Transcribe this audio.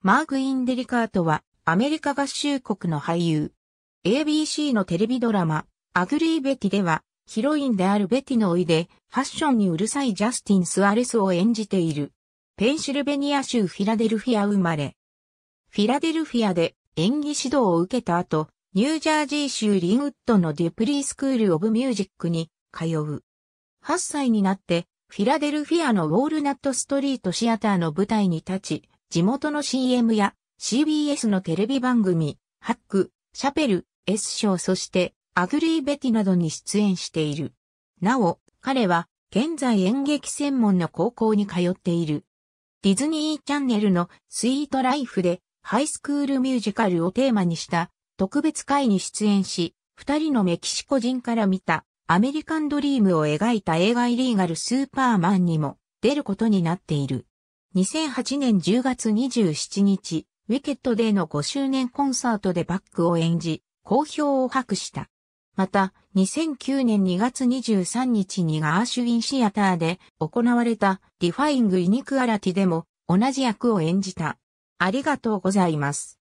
マーク・インデリカートは、アメリカ合衆国の俳優。ABC のテレビドラマ、アグリー・ベティでは、ヒロインであるベティのおいで、ファッションにうるさいジャスティン・スアレスを演じている。ペンシルベニア州フィラデルフィア生まれ。フィラデルフィアで演技指導を受けた後、ニュージャージー州リンウッドのデュプリースクール・オブ・ミュージックに通う。8歳になって、フィラデルフィアのウォールナットストリートシアターの舞台に立ち、地元の CM や CBS のテレビ番組、ハック、シャペル、S 賞そしてアグリーベティなどに出演している。なお、彼は現在演劇専門の高校に通っている。ディズニーチャンネルのスイートライフでハイスクールミュージカルをテーマにした特別会に出演し、二人のメキシコ人から見たアメリカンドリームを描いた映画イリーガルスーパーマンにも出ることになっている。2008年10月27日、ウィケットデーの5周年コンサートでバックを演じ、好評を博した。また、2009年2月23日にガーシュウィンシアターで行われたリファイング・イニクアラティでも同じ役を演じた。ありがとうございます。